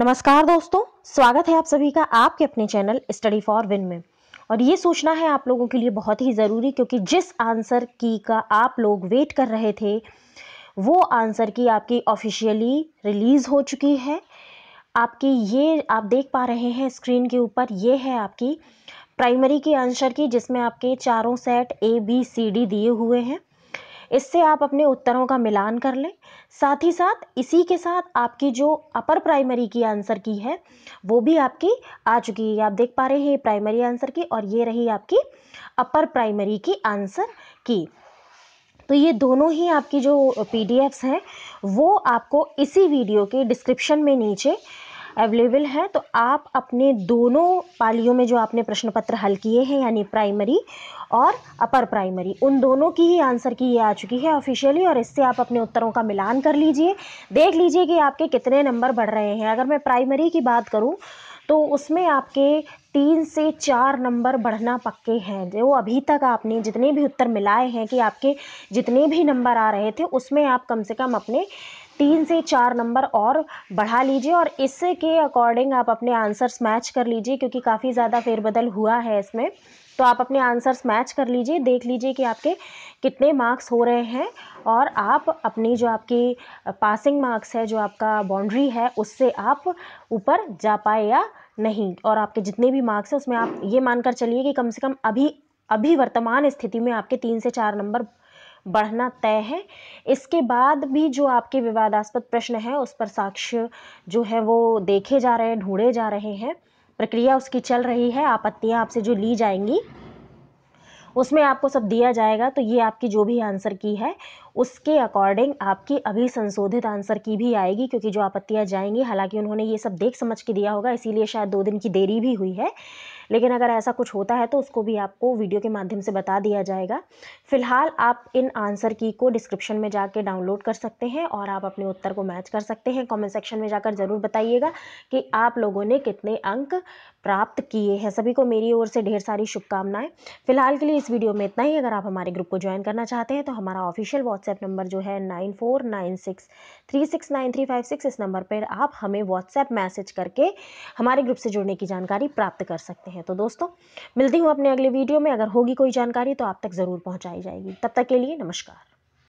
नमस्कार दोस्तों स्वागत है आप सभी का आपके अपने चैनल स्टडी फॉर विन में और ये सोचना है आप लोगों के लिए बहुत ही ज़रूरी क्योंकि जिस आंसर की का आप लोग वेट कर रहे थे वो आंसर की आपकी ऑफिशियली रिलीज़ हो चुकी है आपकी ये आप देख पा रहे हैं स्क्रीन के ऊपर ये है आपकी प्राइमरी के आंसर की जिसमें आपके चारों set A B C D दिए हुए हैं इससे आप अपने उत्तरों का मिलान कर लें साथ ही साथ इसी के साथ आपकी जो अपर प्राइमरी की आंसर की है वो भी आपकी आ चुकी है आप देख पा रहे हैं प्राइमरी आंसर की और ये रही आपकी अपर प्राइमरी की आंसर की तो ये दोनों ही आपकी जो पी हैं वो आपको इसी वीडियो के डिस्क्रिप्शन में नीचे अवेलेबल है तो आप अपने दोनों पालियों में जो आपने प्रश्न पत्र हल किए हैं यानी प्राइमरी और अपर प्राइमरी उन दोनों की ही आंसर की ये आ चुकी है ऑफिशियली और इससे आप अपने उत्तरों का मिलान कर लीजिए देख लीजिए कि आपके कितने नंबर बढ़ रहे हैं अगर मैं प्राइमरी की बात करूँ तो उसमें आपके तीन से चार नंबर बढ़ना पक्के हैं जो अभी तक आपने जितने भी उत्तर मिलाए हैं कि आपके जितने भी नंबर आ रहे थे उसमें आप कम से कम अपने तीन से चार नंबर और बढ़ा लीजिए और इसके अकॉर्डिंग आप अपने आंसर्स मैच कर लीजिए क्योंकि काफ़ी ज़्यादा फेरबदल हुआ है इसमें तो आप अपने आंसर्स मैच कर लीजिए देख लीजिए कि आपके कितने मार्क्स हो रहे हैं और आप अपनी जो आपकी पासिंग मार्क्स है जो आपका बाउंड्री है उससे आप ऊपर जा पाए या नहीं और आपके जितने भी मार्क्स हैं उसमें आप ये मानकर चलिए कि कम से कम अभी अभी वर्तमान स्थिति में आपके तीन से चार नंबर बढ़ना तय है इसके बाद भी जो आपके विवादास्पद प्रश्न हैं उस पर साक्ष्य जो है वो देखे जा रहे हैं ढूंढे जा रहे हैं प्रक्रिया उसकी चल रही है आपत्तियाँ आपसे जो ली जाएंगी उसमें आपको सब दिया जाएगा तो ये आपकी जो भी आंसर की है उसके अकॉर्डिंग आपकी अभी संशोधित आंसर की भी आएगी क्योंकि जो आपत्तियाँ जाएंगी हालांकि उन्होंने ये सब देख समझ के दिया होगा इसीलिए शायद दो दिन की देरी भी हुई है लेकिन अगर ऐसा कुछ होता है तो उसको भी आपको वीडियो के माध्यम से बता दिया जाएगा फिलहाल आप इन आंसर की को डिस्क्रिप्शन में जाके डाउनलोड कर सकते हैं और आप अपने उत्तर को मैच कर सकते हैं कॉमेंट सेक्शन में जाकर ज़रूर बताइएगा कि आप लोगों ने कितने अंक प्राप्त किए हैं सभी को मेरी ओर से ढेर सारी शुभकामनाएं फिलहाल के लिए इस वीडियो में इतना ही अगर आप हमारे ग्रुप को ज्वाइन करना चाहते हैं तो हमारा ऑफिशियल व्हाट्सएप नंबर जो है nine four nine six three six nine three five six इस नंबर पर आप हमें व्हाट्सएप मैसेज करके हमारे ग्रुप से जुड़ने की जानकारी प्राप्त कर सकते हैं हैं तो दोस्तों मिलती हूँ अपने अगले वीडियो में अगर होगी कोई जानकारी तो आप तक ज़रूर पहुँचाई जाएगी तब तक के लिए नमस्कार